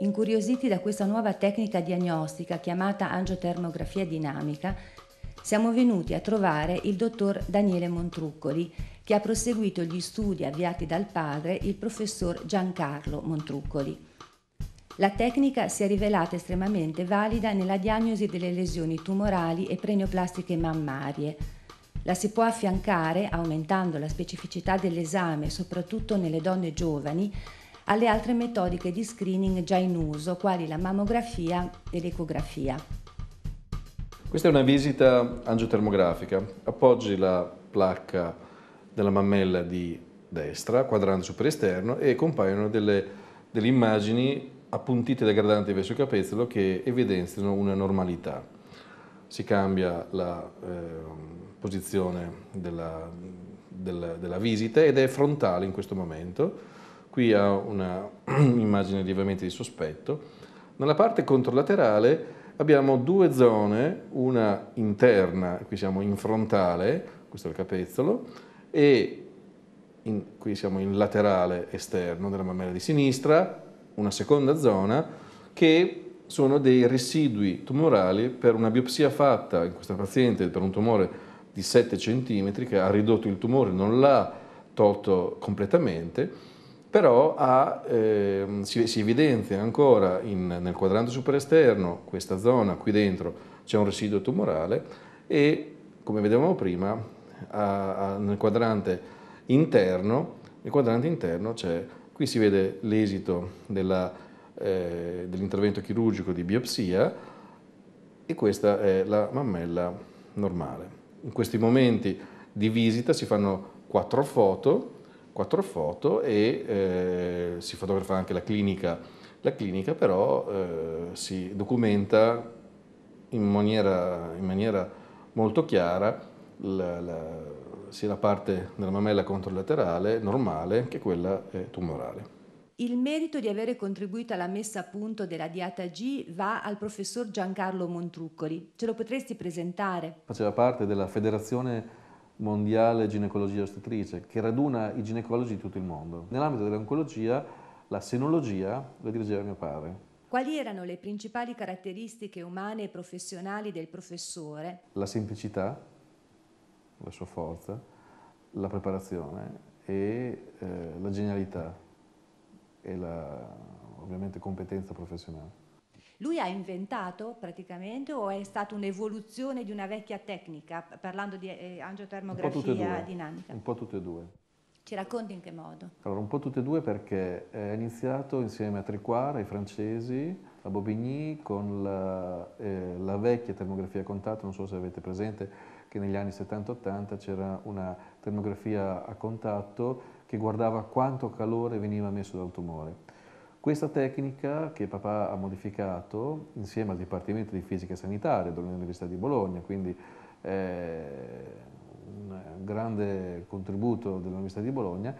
Incuriositi da questa nuova tecnica diagnostica chiamata angiotermografia dinamica, siamo venuti a trovare il dottor Daniele Montruccoli, che ha proseguito gli studi avviati dal padre, il professor Giancarlo Montruccoli. La tecnica si è rivelata estremamente valida nella diagnosi delle lesioni tumorali e preneoplastiche mammarie. La si può affiancare, aumentando la specificità dell'esame, soprattutto nelle donne giovani, alle altre metodiche di screening già in uso, quali la mammografia e l'ecografia. Questa è una visita angiotermografica. Appoggi la placca della mammella di destra, quadrante superesterno, e compaiono delle, delle immagini appuntite da gradanti verso il capezzolo che evidenziano una normalità. Si cambia la eh, posizione della, della, della visita ed è frontale in questo momento Qui ha un'immagine lievemente di sospetto. Nella parte controlaterale abbiamo due zone, una interna, qui siamo in frontale, questo è il capezzolo, e in, qui siamo in laterale esterno della mammella di sinistra, una seconda zona, che sono dei residui tumorali per una biopsia fatta in questa paziente per un tumore di 7 cm che ha ridotto il tumore, non l'ha tolto completamente, però ha, eh, si, si, evidenzia ancora in, nel quadrante superesterno, questa zona qui dentro c'è un residuo tumorale e come vedevamo prima a, a, nel quadrante interno, nel quadrante interno c'è, qui si vede l'esito eh, dell'intervento eh, dell chirurgico di biopsia e questa è la mammella normale. In questi momenti di visita si fanno quattro foto quattro foto e eh, si fotografa anche la clinica. La clinica però eh, si documenta in maniera, in maniera molto chiara la, la, sia la parte della mammella controlaterale normale che quella eh, tumorale. Il merito di avere contribuito alla messa a punto della diata G va al professor Giancarlo Montruccoli. Ce lo potresti presentare? Faceva parte della federazione mondiale ginecologia ostetrice, che raduna i ginecologi di tutto il mondo. Nell'ambito dell'oncologia, la senologia la dirigeva mio padre. Quali erano le principali caratteristiche umane e professionali del professore? La semplicità, la sua forza, la preparazione e eh, la genialità e la, ovviamente competenza professionale. Lui ha inventato praticamente o è stata un'evoluzione di una vecchia tecnica, parlando di eh, angiotermografia dinamica? Un po' tutte e due. Ci racconti in che modo? Allora, un po' tutte e due perché è iniziato insieme a Triquard, ai francesi, a Bobigny, con la, eh, la vecchia termografia a contatto, non so se avete presente che negli anni 70-80 c'era una termografia a contatto che guardava quanto calore veniva messo dal tumore questa tecnica che papà ha modificato insieme al Dipartimento di Fisica Sanitaria dell'Università di Bologna, quindi eh, un grande contributo dell'Università di Bologna,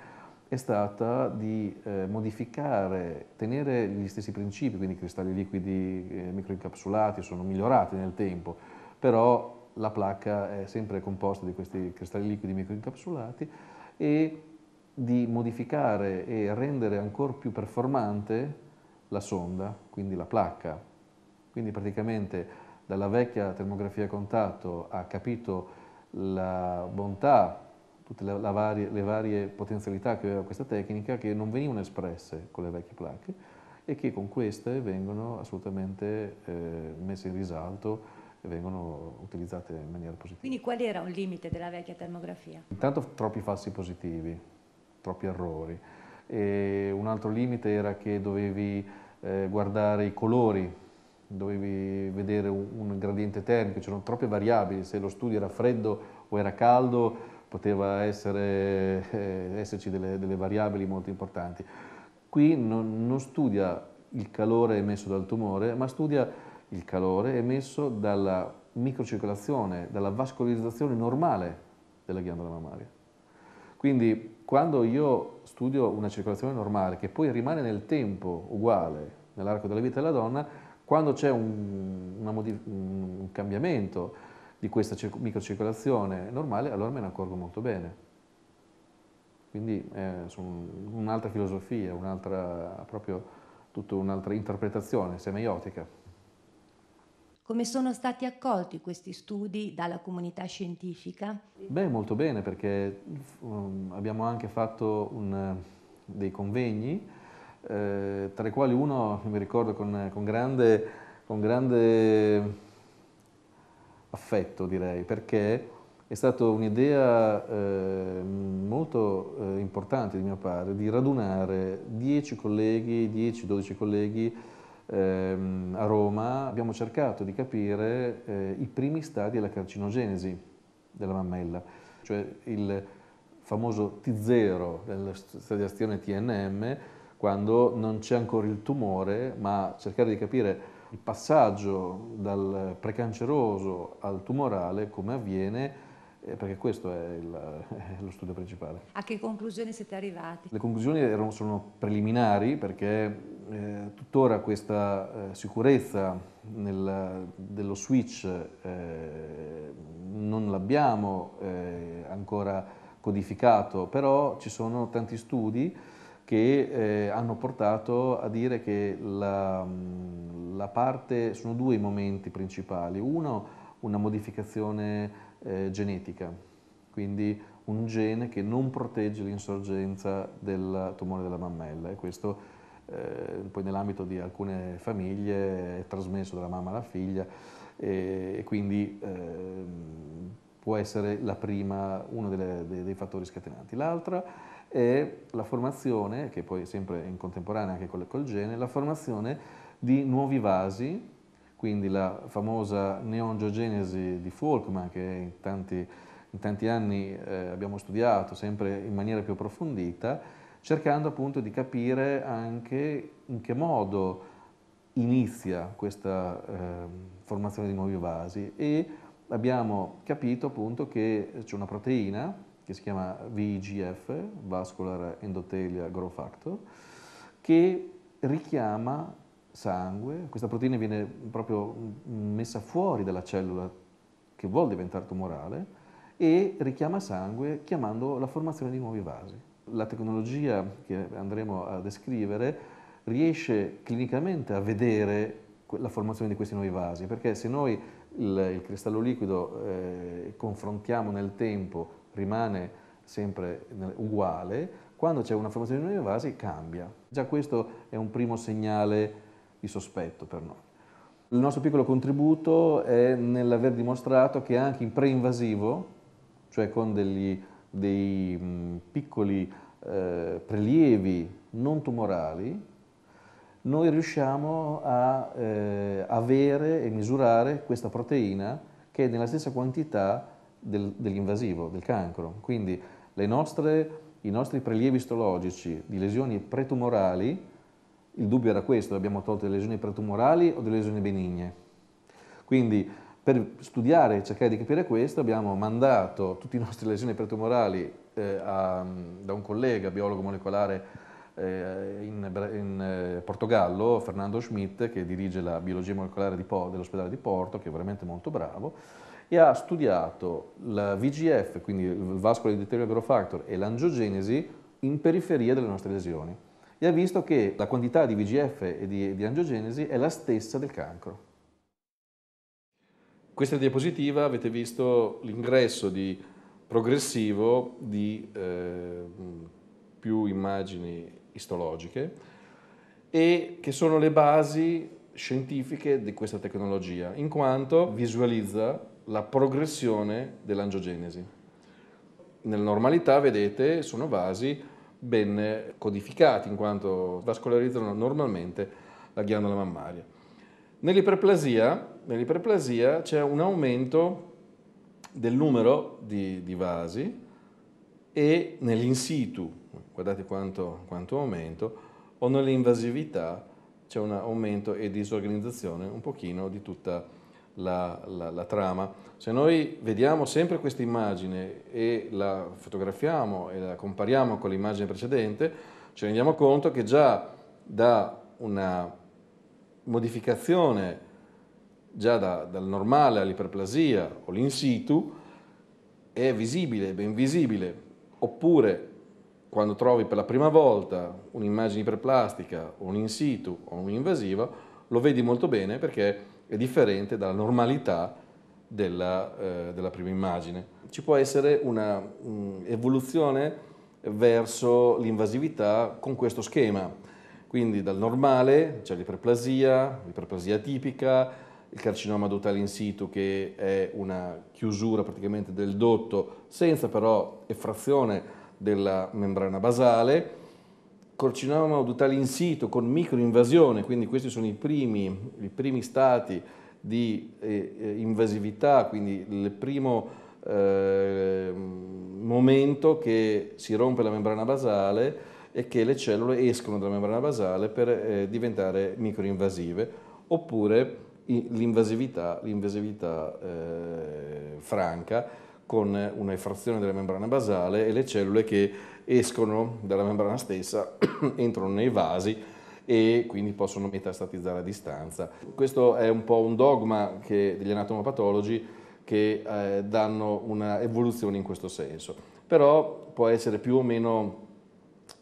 è stata di eh, modificare, tenere gli stessi principi, quindi cristalli liquidi eh, microincapsulati sono migliorati nel tempo, però la placca è sempre composta di questi cristalli liquidi microincapsulati e di modificare e rendere ancora più performante la sonda, quindi la placca. Quindi praticamente dalla vecchia termografia a contatto ha capito la bontà, tutte le, varie, le varie potenzialità che aveva questa tecnica che non venivano espresse con le vecchie placche e che con queste vengono assolutamente eh, messe in risalto e vengono utilizzate in maniera positiva. Quindi qual era un limite della vecchia termografia? Intanto troppi falsi positivi, propri errori. E un altro limite era che dovevi eh, guardare i colori, dovevi vedere un, un gradiente termico, c'erano troppe variabili, se lo studio era freddo o era caldo poteva essere, eh, esserci delle, delle, variabili molto importanti. Qui non, non studia il calore emesso dal tumore, ma studia il calore emesso dalla microcircolazione, dalla vascolarizzazione normale della ghiandola mammaria. Quindi quando io studio una circolazione normale, che poi rimane nel tempo uguale nell'arco della vita della donna, quando c'è un, un, cambiamento di questa microcircolazione normale, allora me ne accorgo molto bene. Quindi è eh, un'altra filosofia, un'altra, proprio tutta un'altra interpretazione semiotica. Come sono stati accolti questi studi dalla comunità scientifica? Beh, molto bene perché um, abbiamo anche fatto un, eh, dei convegni, eh, tra i quali uno, mi ricordo con, con, grande, con grande affetto direi, perché è stata un'idea eh, molto eh, importante di mio padre di radunare 10 colleghi, 10-12 colleghi ehm, a Roma abbiamo cercato di capire eh, i primi stadi della carcinogenesi della mammella, cioè il famoso T0 della stadiazione TNM, quando non c'è ancora il tumore, ma cercare di capire il passaggio dal precanceroso al tumorale, come avviene, eh, perché questo è, il, è, lo studio principale. A che conclusioni siete arrivati? Le conclusioni erano, sono preliminari perché eh, tuttora questa eh, sicurezza nel, dello switch eh, non l'abbiamo eh, ancora codificato, però ci sono tanti studi che eh, hanno portato a dire che la, mm, la parte, sono due i momenti principali. Uno, una modificazione eh, genetica, quindi un gene che non protegge l'insorgenza del tumore della mammella e questo eh, poi nell'ambito di alcune famiglie è trasmesso dalla mamma alla figlia e, e quindi eh, può essere prima, uno delle, dei, dei, fattori scatenanti. L'altra è la formazione, che poi sempre in contemporanea anche col, col gene, la formazione di nuovi vasi quindi la famosa neongiogenesi di Folkman che in tanti, in tanti anni eh, abbiamo studiato sempre in maniera più approfondita, cercando appunto di capire anche in che modo inizia questa eh, formazione di nuovi vasi e abbiamo capito appunto che c'è una proteina che si chiama VIGF, Vascular Endothelia Growth Factor, che richiama sangue, questa proteina viene proprio messa fuori dalla cellula che vuol diventare tumorale e richiama sangue chiamando la formazione di nuovi vasi. La tecnologia che andremo a descrivere riesce clinicamente a vedere la formazione di questi nuovi vasi, perché se noi il, il cristallo liquido eh, confrontiamo nel tempo rimane sempre uguale, quando c'è una formazione di nuovi vasi cambia. Già questo è un primo segnale di sospetto per noi. Il nostro piccolo contributo è nell'aver dimostrato che anche in preinvasivo, cioè con degli, dei piccoli eh, prelievi non tumorali, noi riusciamo a eh, avere e misurare questa proteina che è nella stessa quantità del, dell'invasivo, del cancro. Quindi nostre, i nostri prelievi istologici di lesioni pretumorali il dubbio era questo, abbiamo tolto le lesioni pretumorali o delle lesioni benigne. Quindi per studiare e cercare di capire questo abbiamo mandato tutte le nostre lesioni pretumorali eh, a, da un collega biologo molecolare eh, in, in eh, Portogallo, Fernando Schmidt, che dirige la biologia molecolare dell'ospedale di Porto, che è veramente molto bravo, e ha studiato la VGF, quindi il vascular endothelial growth factor, e l'angiogenesi in periferia delle nostre lesioni e ha visto che la quantità di VGF e di, di angiogenesi è la stessa del cancro. Questa diapositiva avete visto l'ingresso di progressivo di eh, più immagini istologiche e che sono le basi scientifiche di questa tecnologia, in quanto visualizza la progressione dell'angiogenesi. Nella normalità, vedete, sono vasi ben codificati in quanto vascolarizzano normalmente la ghiandola mammaria. Nell'iperplasia, nell'iperplasia c'è un aumento del numero di, di vasi e nell'in situ, guardate quanto, quanto aumento, o nell'invasività c'è un aumento e disorganizzazione un pochino di tutta la la, la, la trama, se noi vediamo sempre questa immagine e la fotografiamo e la compariamo con l'immagine precedente, ci rendiamo conto che già da una modificazione già da, dal normale all'iperplasia o l'in situ è visibile, ben visibile, oppure quando trovi per la prima volta un'immagine iperplastica, un in situ o un'invasiva, lo vedi molto bene perché è differente dalla normalità della, eh, della prima immagine. Ci può essere un'evoluzione mm, verso l'invasività con questo schema, quindi dal normale, cioè l'iperplasia, l'iperplasia tipica, il carcinoma dotale in situ che è una chiusura praticamente del dotto senza però effrazione della membrana basale, carcinoma udutale in sito con microinvasione, quindi questi sono i primi, i primi stati di eh, eh invasività, quindi il primo eh, momento che si rompe la membrana basale e che le cellule escono dalla membrana basale per eh, diventare microinvasive, oppure l'invasività, eh, franca con una effrazione della membrana basale e le cellule che escono dalla membrana stessa, entrano nei vasi e quindi possono metastatizzare a distanza. Questo è un po' un dogma che, degli anatomopatologi che eh, danno una evoluzione in questo senso, però può essere più o meno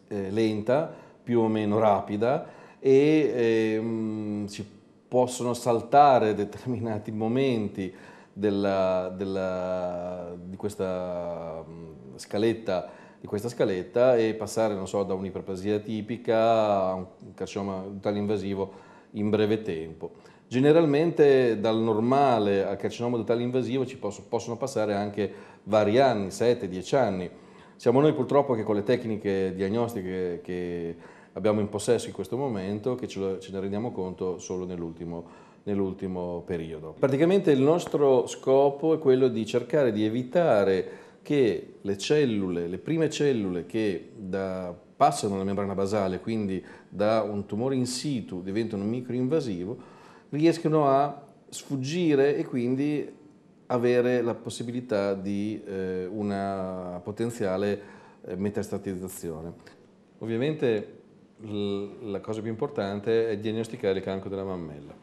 eh, lenta, più o meno rapida e ehm, si possono saltare determinati momenti della, della, di, questa mm, scaletta, di questa scaletta e passare so, da un'iperplasia tipica a un carcinoma tale invasivo in breve tempo. Generalmente dal normale al carcinoma dentale invasivo ci posso, possono passare anche vari anni, 7-10 anni. Siamo noi purtroppo che con le tecniche diagnostiche che abbiamo in possesso in questo momento che ce, ne rendiamo conto solo nell'ultimo nell periodo. Praticamente il nostro scopo è quello di cercare di evitare che le cellule, le prime cellule che da, passano la membrana basale, quindi da un tumore in situ diventano microinvasivo, riescano a sfuggire e quindi avere la possibilità di eh, una potenziale eh, metastatizzazione. Ovviamente la cosa più importante è diagnosticare il cancro della mammella.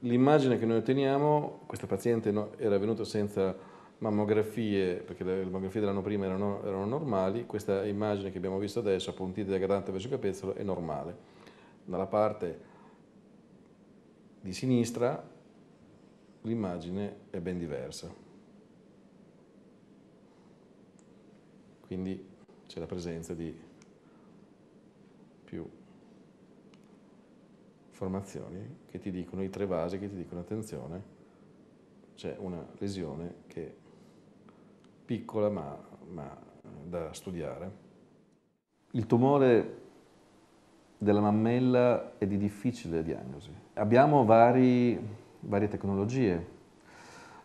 L'immagine che noi otteniamo, questa paziente era venuta senza mammografie, perché le mammografie dell'anno prima erano, erano, normali, questa immagine che abbiamo visto adesso, appuntita da gradante verso il capezzolo, è normale. Dalla parte di sinistra l'immagine è ben diversa. Quindi c'è la presenza di più formazioni che ti dicono, i tre vasi che ti dicono attenzione, c'è una lesione che è piccola ma, ma eh, da studiare. Il tumore della mammella è di difficile diagnosi. Abbiamo vari, varie tecnologie,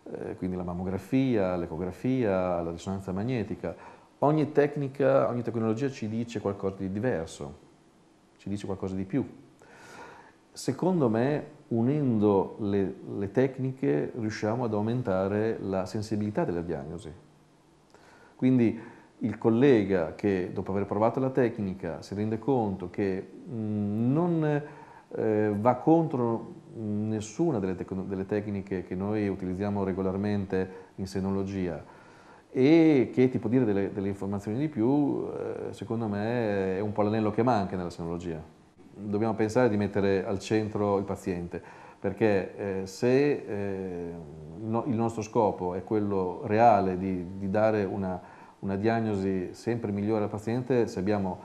eh, quindi la mammografia, l'ecografia, la risonanza magnetica. Ogni tecnica, ogni tecnologia ci dice qualcosa di diverso ci dice qualcosa di più. Secondo me, unendo le, le tecniche, riusciamo ad aumentare la sensibilità della diagnosi. Quindi il collega che, dopo aver provato la tecnica, si rende conto che mh, mm, non eh, va contro nessuna delle, tec delle tecniche che noi utilizziamo regolarmente in senologia, e che ti può dire delle, delle informazioni di più, eh, secondo me è un po' l'anello che manca nella senologia. Dobbiamo pensare di mettere al centro il paziente, perché eh, se eh, il nostro scopo è quello reale di, di dare una, una, diagnosi sempre migliore al paziente, se abbiamo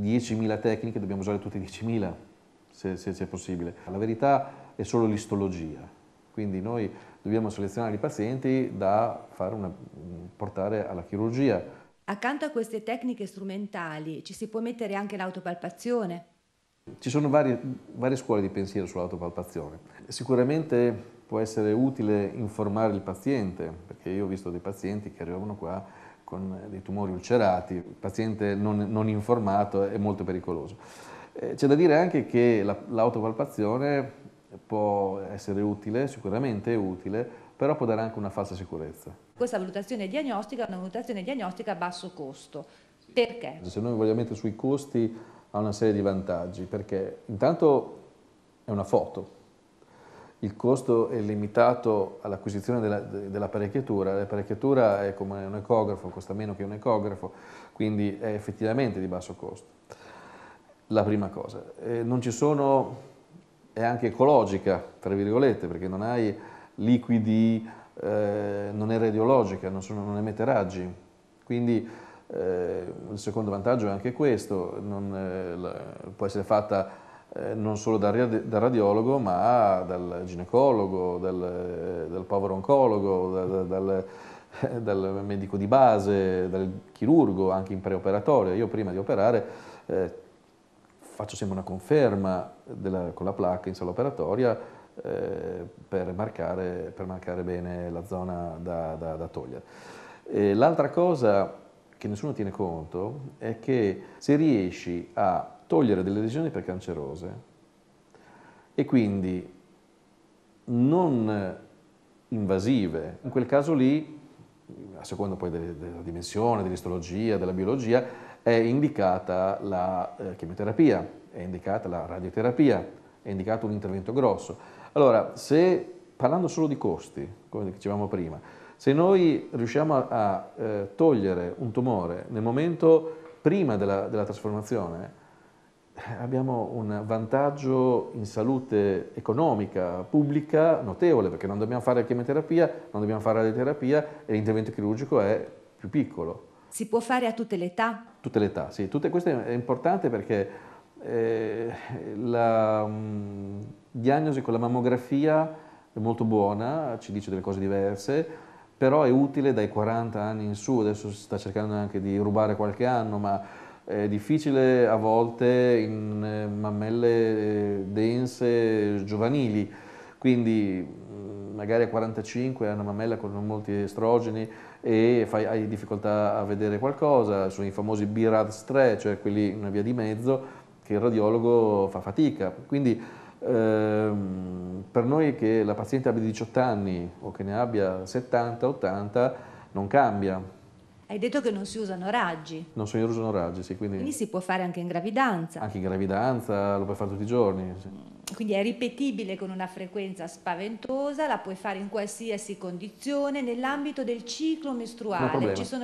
10.000 tecniche dobbiamo usare tutte 10.000, se, se, se è possibile. La verità è solo l'istologia, quindi noi dobbiamo selezionare i pazienti da una, mm, portare alla chirurgia. Accanto a queste tecniche strumentali ci si può mettere anche l'autopalpazione? Ci sono varie, varie scuole di pensiero sull'autopalpazione. Sicuramente può essere utile informare il paziente, perché io ho visto dei pazienti che arrivavano qua con dei tumori ulcerati, il paziente non, non informato è molto pericoloso. Eh, c'è da dire anche che l'autopalpazione può essere utile, sicuramente è utile, però può dare anche una falsa sicurezza. Questa valutazione diagnostica è una valutazione diagnostica a basso costo. Perché? Cioè, se noi vogliamo mettere sui costi ha una serie di vantaggi, perché intanto è una foto, il costo è limitato all'acquisizione dell'apparecchiatura, dell l'apparecchiatura è come un ecografo, costa meno che un ecografo, quindi è effettivamente di basso costo. La prima cosa, eh, non ci sono è anche ecologica, tra virgolette, perché non hai liquidi, eh, non è radiologica, non, sono, non emette raggi. Quindi eh, il secondo vantaggio è anche questo, non, eh, la, può essere fatta eh, non solo dal, dal, radiologo, ma dal ginecologo, dal, eh, dal povero oncologo, dal, dal dal medico di base, dal chirurgo, anche in preoperatorio. Io prima di operare eh, faccio sempre una conferma della, con la placca in sala operatoria eh, per, marcare, per, marcare, bene la zona da, da, da togliere. l'altra cosa che nessuno tiene conto è che se riesci a togliere delle lesioni precancerose e quindi non invasive, in quel caso lì, a seconda poi della dimensione, dell'istologia, della biologia, è indicata la eh, chemioterapia, è indicata la radioterapia, è indicato un intervento grosso. Allora, se parlando solo di costi, come dicevamo prima, se noi riusciamo a, a eh, togliere un tumore nel momento prima della, della trasformazione, eh, abbiamo un vantaggio in salute economica, pubblica, notevole, perché non dobbiamo fare chemioterapia, non dobbiamo fare radioterapia e l'intervento chirurgico è più piccolo. Si può fare a tutte le età? Tutte le età, sì. Tutte, questo è importante perché eh, la mh, mm, diagnosi con la mammografia è molto buona, ci dice delle cose diverse, però è utile dai 40 anni in su, adesso si sta cercando anche di rubare qualche anno, ma è difficile a volte in eh, mammelle eh, dense, giovanili, quindi magari a 45 hai una mammella con molti estrogeni e fai, hai difficoltà a vedere qualcosa, sono i famosi BRADS 3, cioè quelli una via di mezzo, che il radiologo fa fatica. Quindi ehm, per noi che la paziente abbia 18 anni o che ne abbia 70-80 non cambia. Hai detto che non si usano raggi. Non si usano raggi, sì. Quindi, quindi si può fare anche in gravidanza. Anche in gravidanza, lo puoi fare tutti i giorni. Sì quindi è ripetibile con una frequenza spaventosa, la puoi fare in qualsiasi condizione, nell'ambito del ciclo mestruale.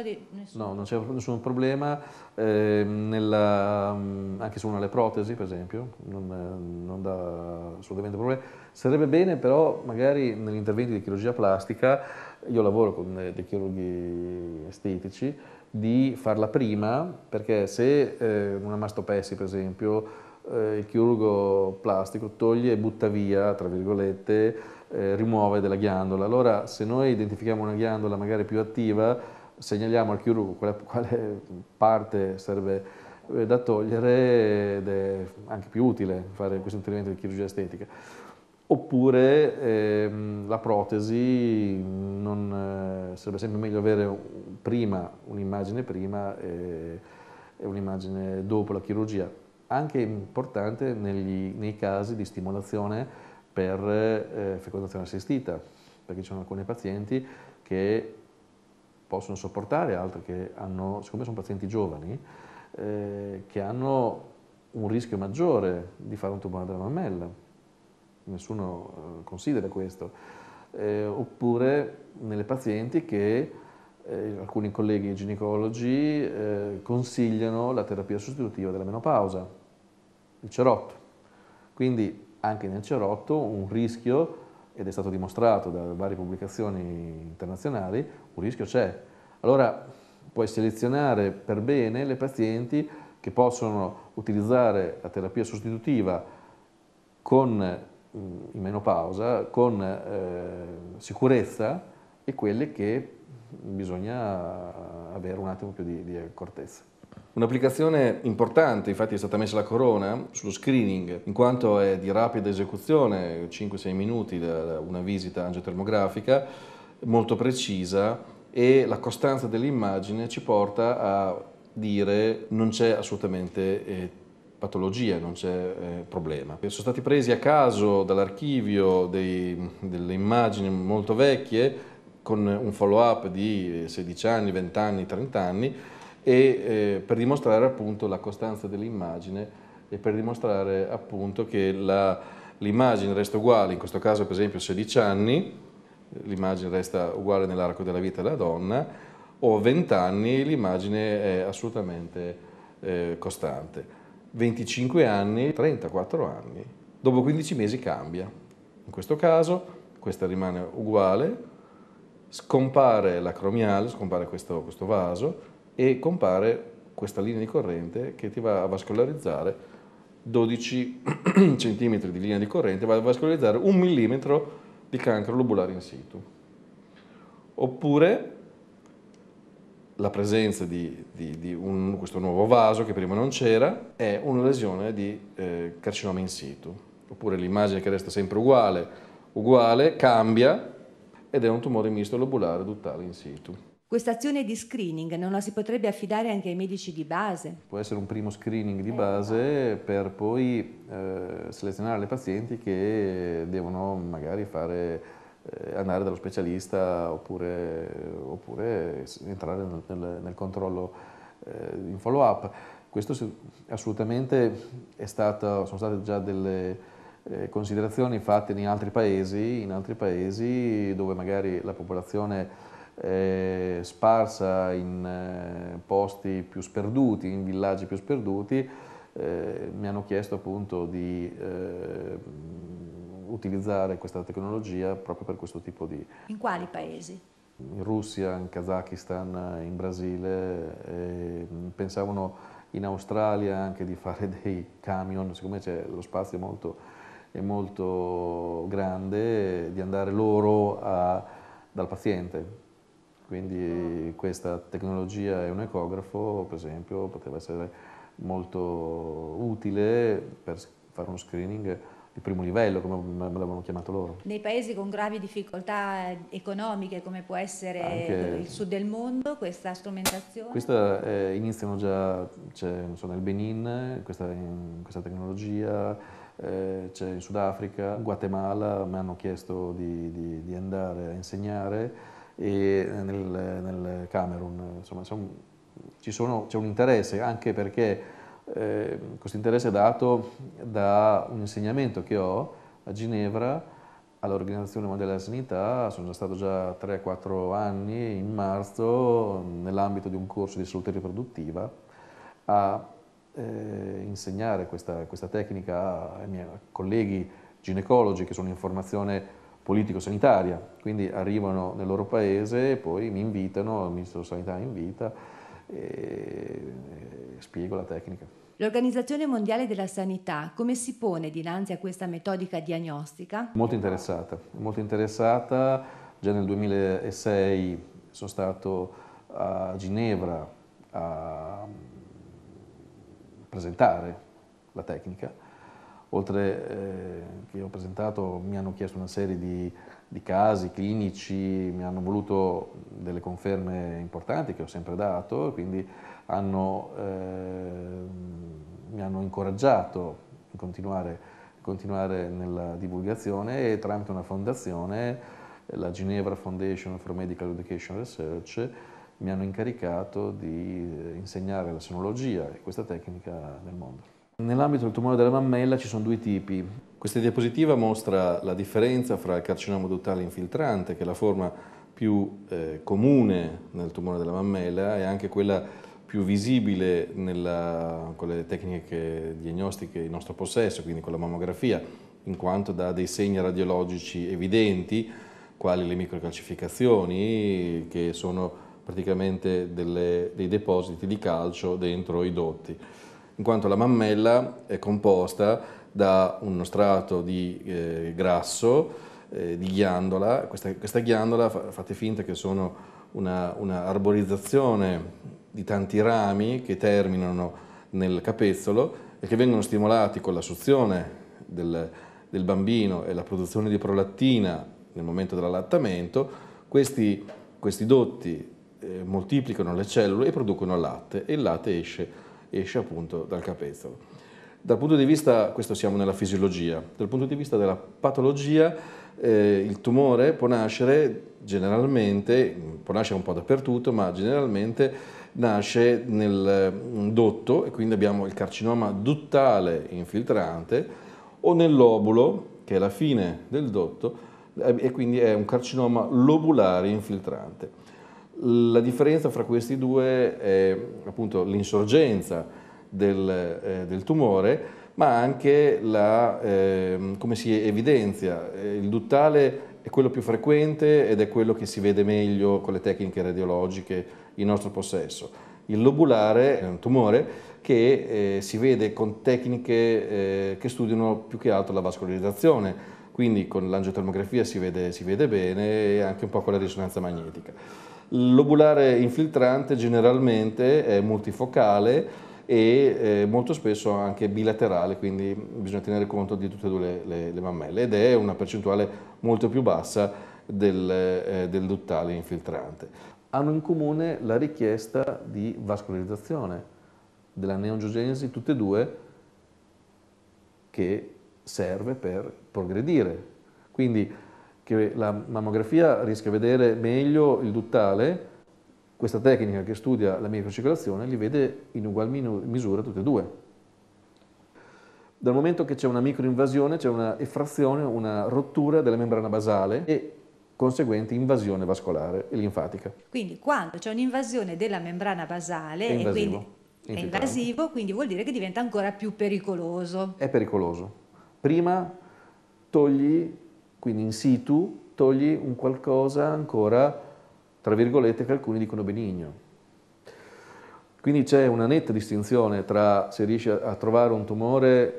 Dei... No, non c'è nessun problema, eh, nella, mm, anche su una leprotesi per esempio, non, eh, non dà assolutamente problemi. Sarebbe bene però magari negli interventi di chirurgia plastica, io lavoro con eh, dei chirurghi estetici, di farla prima, perché se eh, una mastopessi per esempio eh, il chirurgo plastico toglie e butta via, tra virgolette, eh, rimuove della ghiandola. Allora se noi identifichiamo una ghiandola magari più attiva, segnaliamo al chirurgo quale, quale parte serve eh, da togliere ed è anche più utile fare questo intervento di chirurgia estetica. Oppure ehm, la protesi, non, eh, sarebbe sempre meglio avere prima un'immagine prima e, e un'immagine dopo la chirurgia, anche importante negli, nei casi di stimolazione per eh, fecondazione assistita, perché ci sono alcuni pazienti che possono sopportare, altri che hanno, siccome sono pazienti giovani, eh, che hanno un rischio maggiore di fare un tumore della mammella, nessuno eh, considera questo, eh, oppure nelle pazienti che eh, alcuni colleghi ginecologi eh, consigliano la terapia sostitutiva della menopausa, il cerotto. Quindi anche nel cerotto un rischio, ed è stato dimostrato da varie pubblicazioni internazionali, un rischio c'è. Allora puoi selezionare per bene le pazienti che possono utilizzare la terapia sostitutiva con, mm, in menopausa, con eh, sicurezza e quelle che bisogna avere un attimo più di, di accortezza. Un'applicazione importante infatti è stata messa la corona sullo screening, in quanto è di rapida esecuzione, 5-6 minuti da una visita angiotermografica, molto precisa e la costanza dell'immagine ci porta a dire non c'è assolutamente eh, patologia, non c'è eh, problema. Sono stati presi a caso dall'archivio delle immagini molto vecchie con un follow up di 16 eh, anni, 20 anni, 30 anni e eh, per dimostrare appunto la costanza dell'immagine e per dimostrare appunto che l'immagine resta uguale, in questo caso per esempio 16 anni, l'immagine resta uguale nell'arco della vita della donna, o 20 anni l'immagine è assolutamente eh, costante. 25 anni, 34 anni, dopo 15 mesi cambia. In questo caso questa rimane uguale, scompare la cromiale, scompare questo, questo vaso, e compare questa linea di corrente che ti va a vascolarizzare 12 cm di linea di corrente, va a vascolarizzare un millimetro di cancro lobulare in situ. Oppure la presenza di, di, di un, questo nuovo vaso che prima non c'era è una lesione di eh, carcinoma in situ. Oppure l'immagine che resta sempre uguale, uguale, cambia ed è un tumore misto lobulare duttale in situ. Questa azione di screening non la si potrebbe affidare anche ai medici di base? Può essere un primo screening di eh, base per poi eh, selezionare le pazienti che devono magari fare, eh, andare dallo specialista oppure, oppure entrare nel, nel, nel controllo eh, in follow-up. Questo assolutamente è stato, sono state già delle eh, considerazioni fatte in altri paesi, in altri paesi dove magari la popolazione eh, sparsa in eh, posti più sperduti, in villaggi più sperduti, eh, mi hanno chiesto appunto di eh, utilizzare questa tecnologia proprio per questo tipo di... In quali paesi? In Russia, in Kazakistan, in Brasile, ehm, pensavano in Australia anche di fare dei camion, siccome c'è lo spazio molto, è molto grande, di andare loro a, dal paziente, quindi questa tecnologia e un ecografo, per esempio, poteva essere molto utile per fare uno screening di primo livello, come me l'avevano chiamato loro. Nei paesi con gravi difficoltà economiche, come può essere Anche il sud del mondo, questa strumentazione? Questa eh, iniziano già, c'è so, nel Benin questa, in, questa tecnologia, eh, c'è in Sudafrica, Guatemala, mi hanno chiesto di, di, di andare a insegnare e eh, nel, nel Camerun. Insomma, c'è un, sono, un, interesse, anche perché eh, questo interesse è dato da un insegnamento che ho a Ginevra all'Organizzazione Mondiale della Sanità, sono già stato già 3-4 anni in marzo nell'ambito di un corso di salute riproduttiva a eh, insegnare questa, questa, tecnica ai miei colleghi ginecologi che sono in formazione politico-sanitaria, quindi arrivano nel loro paese e poi mi invitano, il Ministro della Sanità invita e spiego la tecnica. L'Organizzazione Mondiale della Sanità come si pone dinanzi a questa metodica diagnostica? Molto interessata, molto interessata. Già nel 2006 sono stato a Ginevra a mm, presentare la tecnica oltre eh, che ho presentato, mi hanno chiesto una serie di, di, casi clinici, mi hanno voluto delle conferme importanti che ho sempre dato, quindi hanno, eh, mi hanno incoraggiato a continuare, continuare, nella divulgazione e tramite una fondazione, la Ginevra Foundation for Medical Education Research, mi hanno incaricato di eh, insegnare la sonologia e questa tecnica nel mondo. Nell'ambito del tumore della mammella ci sono due tipi. Questa diapositiva mostra la differenza fra il carcinoma duttale infiltrante, che è la forma più eh, comune nel tumore della mammella, e anche quella più visibile nella, con le tecniche diagnostiche in nostro possesso, quindi con la mammografia, in quanto dà dei segni radiologici evidenti, quali le microcalcificazioni, che sono praticamente delle, dei depositi di calcio dentro i dotti in quanto la mammella è composta da uno strato di eh, grasso, eh, di ghiandola, questa, questa ghiandola, fa, fate finta che sono una, una arborizzazione di tanti rami che terminano nel capezzolo e che vengono stimolati con la suzione del, del bambino e la produzione di prolattina nel momento dell'allattamento, questi, questi dotti eh, moltiplicano le cellule e producono latte e il latte esce esce appunto dal capezzolo. Dal punto di vista, questo siamo nella fisiologia, dal punto di vista della patologia eh, il tumore può nascere generalmente, può nascere un po' dappertutto, ma generalmente nasce nel mm, dotto e quindi abbiamo il carcinoma duttale infiltrante o nell'obulo che è la fine del dotto eh, e quindi è un carcinoma lobulare infiltrante. La differenza fra questi due è appunto l'insorgenza del, eh, del tumore, ma anche la, eh, come si evidenzia. Eh, il duttale è quello più frequente ed è quello che si vede meglio con le tecniche radiologiche in nostro possesso. Il lobulare è un tumore che eh, si vede con tecniche eh, che studiano più che altro la vascolarizzazione, quindi con l'angiotermografia si vede, si vede bene e anche un po' con la risonanza magnetica. L'obulare infiltrante generalmente è multifocale e eh, molto spesso anche bilaterale, quindi bisogna tenere conto di tutte e due le, le, le mammelle ed è una percentuale molto più bassa del, eh, del duttale infiltrante. Hanno in comune la richiesta di vascolarizzazione della neongiogenesi, tutte e due, che serve per progredire. Quindi che la mammografia riesca a vedere meglio il duttale, questa tecnica che studia la microcircolazione li vede in ugual misura tutte e due. Dal momento che c'è una microinvasione c'è una effrazione, una rottura della membrana basale e conseguente invasione vascolare e linfatica. Quindi quando c'è un'invasione della membrana basale è invasivo, è invasivo, quindi vuol dire che diventa ancora più pericoloso. È pericoloso. Prima togli quindi in situ togli un qualcosa ancora, tra virgolette, che alcuni dicono benigno. Quindi c'è una netta distinzione tra se riesci a trovare un tumore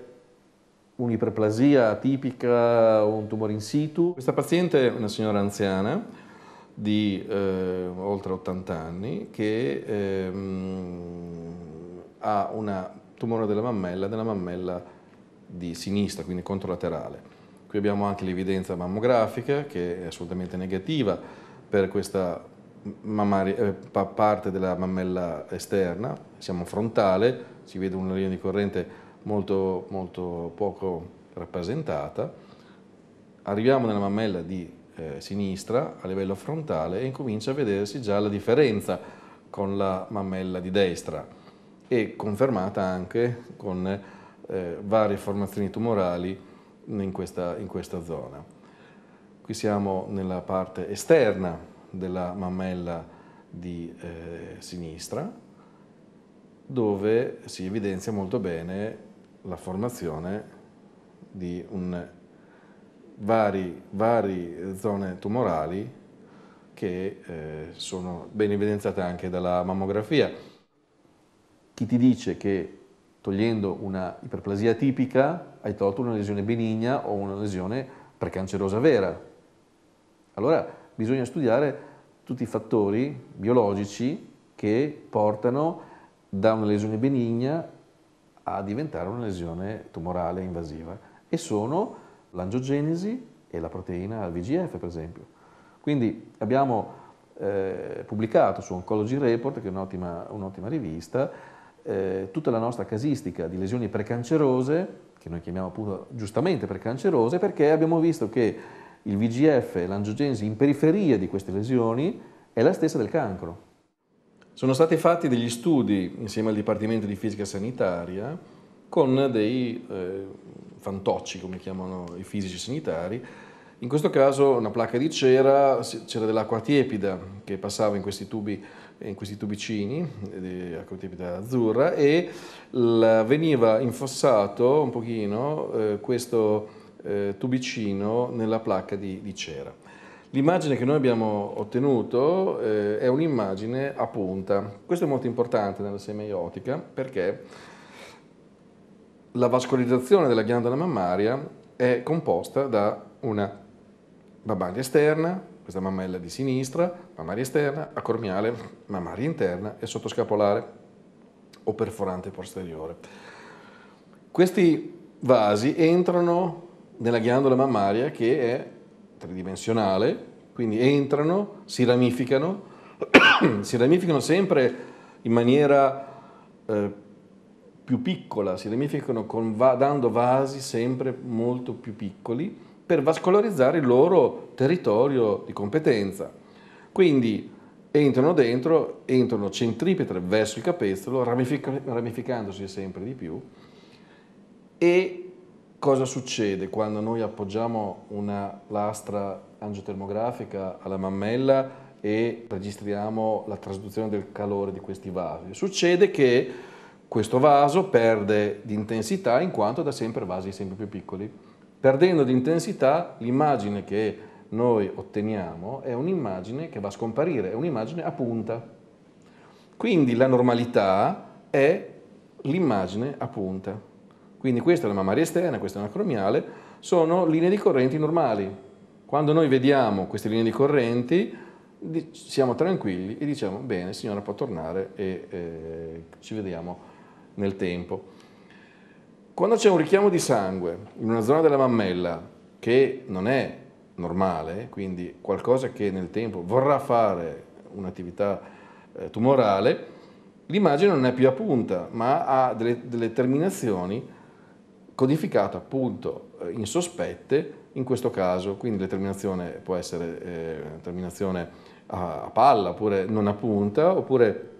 un'iperplasia atipica o un tumore in situ. Questa paziente è una signora anziana di eh, oltre 80 anni che eh, ha un tumore della mammella, della mammella di sinistra, quindi controlaterale. Qui abbiamo anche l'evidenza mammografica che è assolutamente negativa per questa eh, parte della mammella esterna, siamo frontale, si vede una linea di corrente molto, molto poco rappresentata. Arriviamo nella mammella di eh, sinistra a livello frontale e incomincia a vedersi già la differenza con la mammella di destra e confermata anche con eh, varie formazioni tumorali in questa, in questa zona. Qui siamo nella parte esterna della mammella di eh, sinistra dove si evidenzia molto bene la formazione di un, vari, vari zone tumorali che eh, sono ben evidenziate anche dalla mammografia. Chi ti dice che togliendo una iperplasia tipica hai tolto una lesione benigna o una lesione precancerosa vera. Allora bisogna studiare tutti i fattori biologici che portano da una lesione benigna a diventare una lesione tumorale invasiva e sono l'angiogenesi e la proteina al VGF per esempio. Quindi abbiamo eh, pubblicato su Oncology Report, che è un'ottima, un rivista, eh, tutta la nostra casistica di lesioni precancerose che noi chiamiamo appunto giustamente per cancerose, perché abbiamo visto che il VGF, l'angiogenesi in periferia di queste lesioni, è la stessa del cancro. Sono stati fatti degli studi insieme al Dipartimento di Fisica Sanitaria con dei eh, fantocci, come chiamano i fisici sanitari. In questo caso una placca di cera, c'era dell'acqua tiepida che passava in questi tubi in questi tubicini eh, a contività azzurra e veniva infossato un pochino eh, questo eh, tubicino nella placca di, di cera. L'immagine che noi abbiamo ottenuto eh, è un'immagine a punta. Questo è molto importante nella semiotica perché la vascolizzazione della ghiandola mammaria è composta da una babaglia esterna, questa mammella di sinistra, mammaria esterna, acromiale, mammaria interna e sottoscapolare o perforante posteriore. Questi vasi entrano nella ghiandola mammaria che è tridimensionale, quindi entrano, si ramificano, si ramificano sempre in maniera eh, più piccola, si ramificano va dando vasi sempre molto più piccoli per vascolarizzare il loro territorio di competenza. Quindi entrano dentro, entrano centripetre verso il capezzolo, ramificandosi sempre di più. E cosa succede quando noi appoggiamo una lastra angiotermografica alla mammella e registriamo la trasduzione del calore di questi vasi? Succede che questo vaso perde di intensità in quanto da sempre vasi sempre più piccoli Perdendo di intensità l'immagine che noi otteniamo è un'immagine che va a scomparire, è un'immagine a punta. Quindi la normalità è l'immagine a punta. Quindi questa è la mammaria esterna, questa è una cromiale, sono linee di correnti normali. Quando noi vediamo queste linee di correnti siamo tranquilli e diciamo bene signora può tornare e eh, ci vediamo nel tempo. Quando c'è un richiamo di sangue in una zona della mammella che non è normale, quindi qualcosa che nel tempo vorrà fare un'attività eh, tumorale, l'immagine non è più a punta, ma ha delle, delle terminazioni codificate appunto eh, in sospette in questo caso, quindi la terminazione può essere eh, terminazione a, palla oppure non a punta, oppure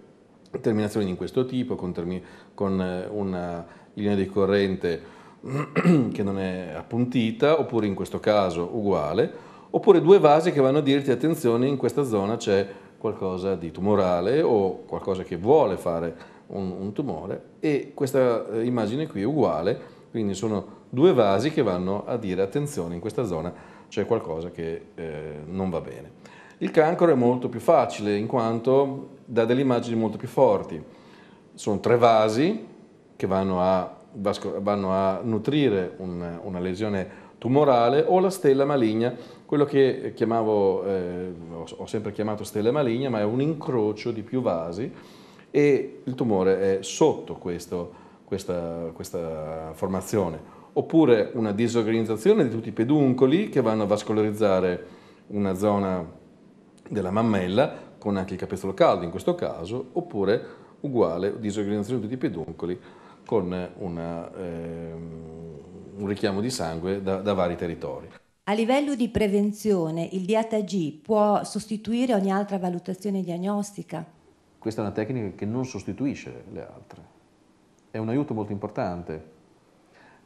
terminazioni di questo tipo con, con eh, una linea di corrente che non è appuntita, oppure in questo caso uguale, oppure due vasi che vanno a dirti attenzione in questa zona c'è qualcosa di tumorale o qualcosa che vuole fare un, un tumore e questa eh, immagine qui è uguale, quindi sono due vasi che vanno a dire attenzione in questa zona c'è qualcosa che eh, non va bene. Il cancro è molto più facile in quanto dà delle immagini molto più forti, sono tre vasi che vanno a, vanno a nutrire un, una lesione tumorale o la stella maligna, quello che chiamavo, eh, ho sempre chiamato stella maligna, ma è un incrocio di più vasi e il tumore è sotto questo, questa, questa formazione. Oppure una disorganizzazione di tutti i peduncoli che vanno a vascolarizzare una zona della mammella con anche il capezzolo caldo in questo caso, oppure uguale disorganizzazione di tutti i peduncoli con una, eh, un richiamo di sangue da, da vari territori. A livello di prevenzione, il DHG può sostituire ogni altra valutazione diagnostica? Questa è una tecnica che non sostituisce le altre. È un aiuto molto importante.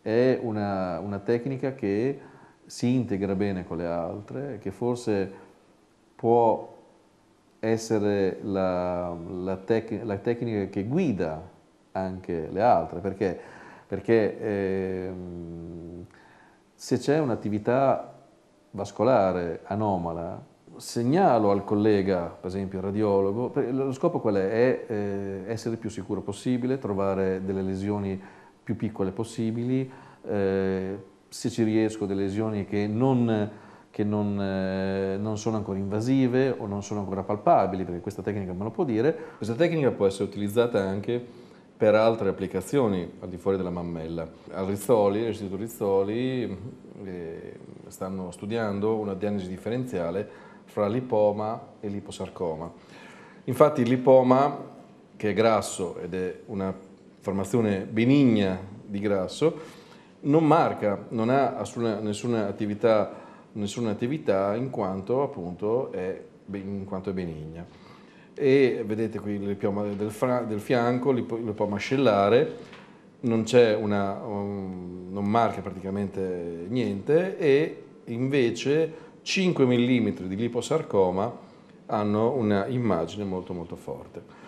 È una, una tecnica che si integra bene con le altre, che forse può essere la, la, tec la tecnica che guida anche le altre, perché, perché eh, se c'è un'attività vascolare anomala, segnalo al collega, per esempio il radiologo, lo scopo qual è? È eh, essere più sicuro possibile, trovare delle lesioni più piccole possibili, eh, se ci riesco delle lesioni che non che non, eh, non, sono ancora invasive o non sono ancora palpabili, perché questa tecnica me lo può dire. Questa tecnica può essere utilizzata anche per altre applicazioni al di fuori della mammella. Al Rizzoli, all'Istituto Rizzoli, eh, stanno studiando una diagnosi differenziale fra lipoma e liposarcoma. Infatti il lipoma, che è grasso ed è una formazione benigna di grasso, non marca, non ha nessuna, attività, nessuna attività in quanto appunto è, in quanto è benigna e vedete qui il pioma del, del fianco, li, lo può mascellare, non, c'è una, um, non marca praticamente niente e invece 5 mm di liposarcoma hanno un'immagine molto molto forte.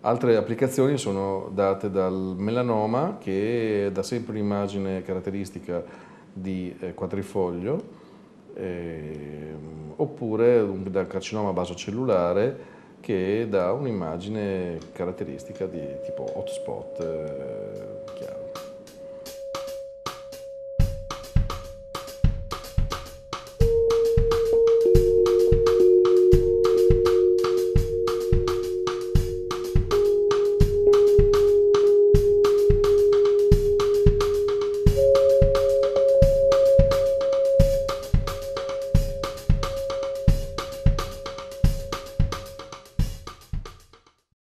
Altre applicazioni sono date dal melanoma che dà sempre un'immagine caratteristica di eh, quadrifoglio eh, oppure dal carcinoma basocellulare che dà un'immagine caratteristica di tipo hotspot, eh,